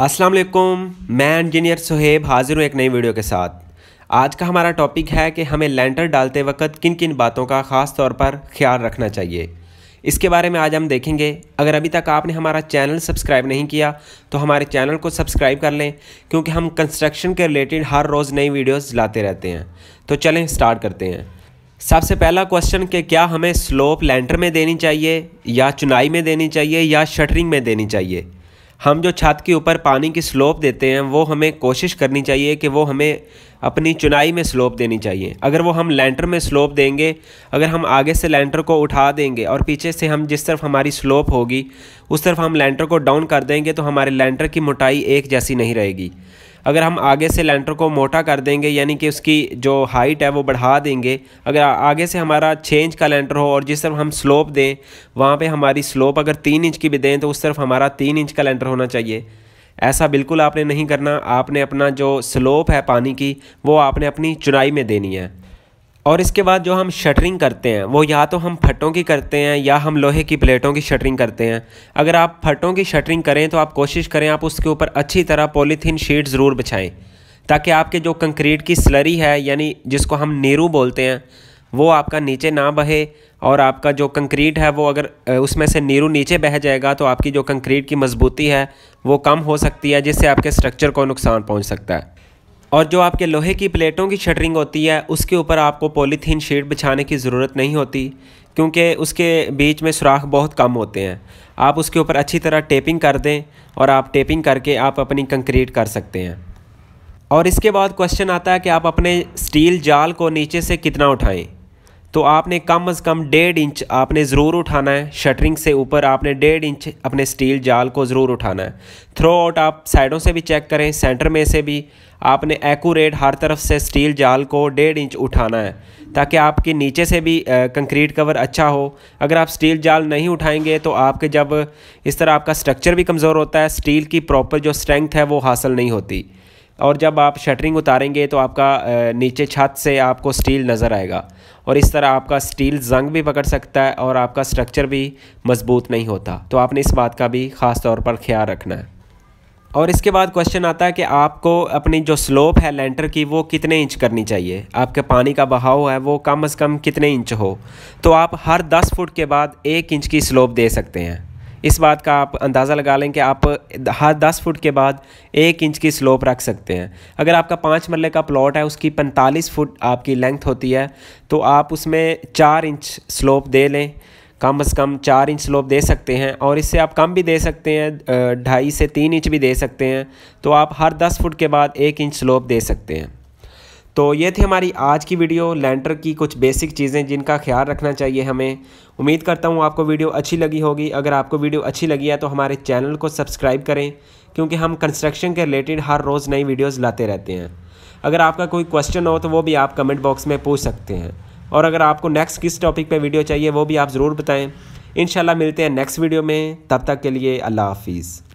अस्सलाम वालेकुम मैं इंजीनियर सुहेब हाज़िर हूँ एक नई वीडियो के साथ आज का हमारा टॉपिक है कि हमें लेंटर डालते वक्त किन किन बातों का ख़ास तौर पर ख्याल रखना चाहिए इसके बारे में आज हम देखेंगे अगर अभी तक आपने हमारा चैनल सब्सक्राइब नहीं किया तो हमारे चैनल को सब्सक्राइब कर लें क्योंकि हम कंस्ट्रक्शन के रिलेटेड हर रोज़ नई वीडियोज़ लाते रहते हैं तो चलें स्टार्ट करते हैं सबसे पहला क्वेश्चन कि क्या हमें स्लोप लेंटर में देनी चाहिए या चुनाई में देनी चाहिए या शटरिंग में देनी चाहिए हम जो छत के ऊपर पानी की स्लोप देते हैं वो हमें कोशिश करनी चाहिए कि वो हमें अपनी चुनाई में स्लोप देनी चाहिए अगर वो हम लेंटर में स्लोप देंगे अगर हम आगे से लेंटर को उठा देंगे और पीछे से हम जिस तरफ हमारी स्लोप होगी उस तरफ हम लेंटर को डाउन कर देंगे तो हमारे लेंटर की मोटाई एक जैसी नहीं रहेगी अगर हम आगे से लेंटर को मोटा कर देंगे यानी कि उसकी जो हाइट है वो बढ़ा देंगे अगर आगे से हमारा छः इंच का लेंटर हो और जिस तरफ हम स्लोप दें वहाँ पे हमारी स्लोप अगर तीन इंच की भी दें तो उस तरफ हमारा तीन इंच का लेंटर होना चाहिए ऐसा बिल्कुल आपने नहीं करना आपने अपना जो स्लोप है पानी की वो आपने अपनी चुनाई में देनी है और इसके बाद जो हम शटरिंग करते हैं वो या तो हम फटों की करते हैं या हम लोहे की प्लेटों की शटरिंग करते हैं अगर आप फटों की शटरिंग करें तो आप कोशिश करें आप उसके ऊपर अच्छी तरह पॉलीथीन शीट ज़रूर बिछाएं ताकि आपके जो कंक्रीट की स्लरी है यानी जिसको हम नीरू बोलते हैं वो आपका नीचे ना बहे और आपका जो कंक्रीट है वो अगर उसमें से नीरू नीचे बह जाएगा तो आपकी जो कंक्रीट की मजबूती है वो कम हो सकती है जिससे आपके स्ट्रक्चर को नुकसान पहुंच सकता है और जो आपके लोहे की प्लेटों की शटरिंग होती है उसके ऊपर आपको पॉलीथीन शीट बिछाने की ज़रूरत नहीं होती क्योंकि उसके बीच में सुराख बहुत कम होते हैं आप उसके ऊपर अच्छी तरह टेपिंग कर दें और आप टेपिंग करके आप अपनी कंक्रीट कर सकते हैं और इसके बाद क्वेश्चन आता है कि आप अपने स्टील जाल को नीचे से कितना उठाएं तो आपने कम अज़ कम डेढ़ इंच आपने ज़रूर उठाना है शटरिंग से ऊपर आपने डेढ़ इंच अपने स्टील जाल को ज़रूर उठाना है थ्रो आउट आप साइडों से भी चेक करें सेंटर में से भी आपने एकूरेट हर तरफ से स्टील जाल को डेढ़ इंच उठाना है ताकि आपके नीचे से भी कंक्रीट कवर अच्छा हो अगर आप स्टील जाल नहीं उठाएंगे तो आपके जब इस तरह आपका स्ट्रक्चर भी कमज़ोर होता है स्टील की प्रॉपर जो स्ट्रेंथ है वो हासिल नहीं होती और जब आप शटरिंग उतारेंगे तो आपका नीचे छत से आपको स्टील नज़र आएगा और इस तरह आपका स्टील जंग भी पकड़ सकता है और आपका स्ट्रक्चर भी मजबूत नहीं होता तो आपने इस बात का भी ख़ास तौर पर ख्याल रखना है और इसके बाद क्वेश्चन आता है कि आपको अपनी जो स्लोप है लेंटर की वो कितने इंच करनी चाहिए आपके पानी का बहाव है वो कम अज़ कम कितने इंच हो तो आप हर दस फुट के बाद एक इंच की स्लोप दे सकते हैं इस बात का आप अंदाज़ा लगा लें कि आप हर दस फुट के बाद एक इंच की स्लोप रख सकते हैं अगर आपका पाँच मरल का प्लॉट है उसकी पैंतालीस फुट आपकी लेंथ होती है तो आप उसमें चार इंच स्लोप दे लें कम से कम चार इंच स्लोप दे सकते हैं और इससे आप कम भी दे सकते हैं ढाई से तीन इंच भी दे सकते हैं तो आप हर दस फुट के बाद एक इंच स्लोप दे सकते हैं तो ये थी हमारी आज की वीडियो लैंडर की कुछ बेसिक चीज़ें जिनका ख्याल रखना चाहिए हमें उम्मीद करता हूँ आपको वीडियो अच्छी लगी होगी अगर आपको वीडियो अच्छी लगी है तो हमारे चैनल को सब्सक्राइब करें क्योंकि हम कंस्ट्रक्शन के रिलेटेड हर रोज़ नई वीडियोज़ लाते रहते हैं अगर आपका कोई क्वेश्चन हो तो वो भी आप कमेंट बॉक्स में पूछ सकते हैं और अगर आपको नेक्स्ट किस टॉपिक पर वीडियो चाहिए वो भी आप ज़रूर बताएँ इन मिलते हैं नेक्स्ट वीडियो में तब तक के लिए अल्लाह हाफिज़